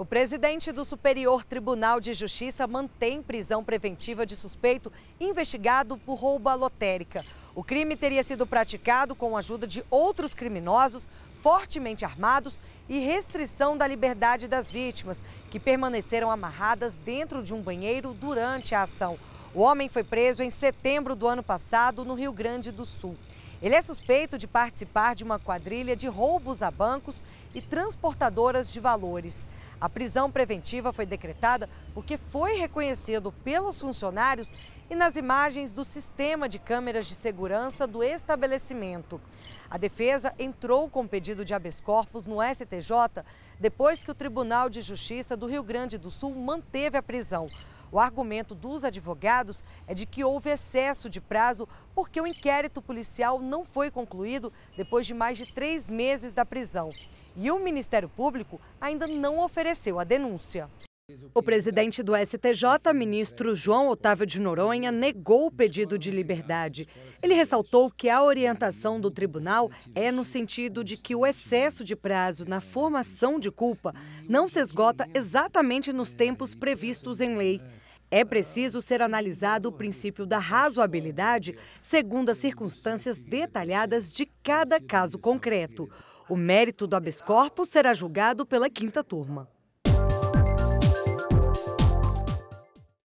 O presidente do Superior Tribunal de Justiça mantém prisão preventiva de suspeito investigado por roubo à lotérica. O crime teria sido praticado com a ajuda de outros criminosos fortemente armados e restrição da liberdade das vítimas, que permaneceram amarradas dentro de um banheiro durante a ação. O homem foi preso em setembro do ano passado no Rio Grande do Sul. Ele é suspeito de participar de uma quadrilha de roubos a bancos e transportadoras de valores. A prisão preventiva foi decretada porque foi reconhecido pelos funcionários e nas imagens do sistema de câmeras de segurança do estabelecimento. A defesa entrou com pedido de habeas corpus no STJ depois que o Tribunal de Justiça do Rio Grande do Sul manteve a prisão. O argumento dos advogados é de que houve excesso de prazo porque o inquérito policial não foi concluído depois de mais de três meses da prisão. E o Ministério Público ainda não ofereceu a denúncia. O presidente do STJ, ministro João Otávio de Noronha, negou o pedido de liberdade. Ele ressaltou que a orientação do tribunal é no sentido de que o excesso de prazo na formação de culpa não se esgota exatamente nos tempos previstos em lei. É preciso ser analisado o princípio da razoabilidade segundo as circunstâncias detalhadas de cada caso concreto. O mérito do habeas corpus será julgado pela quinta turma.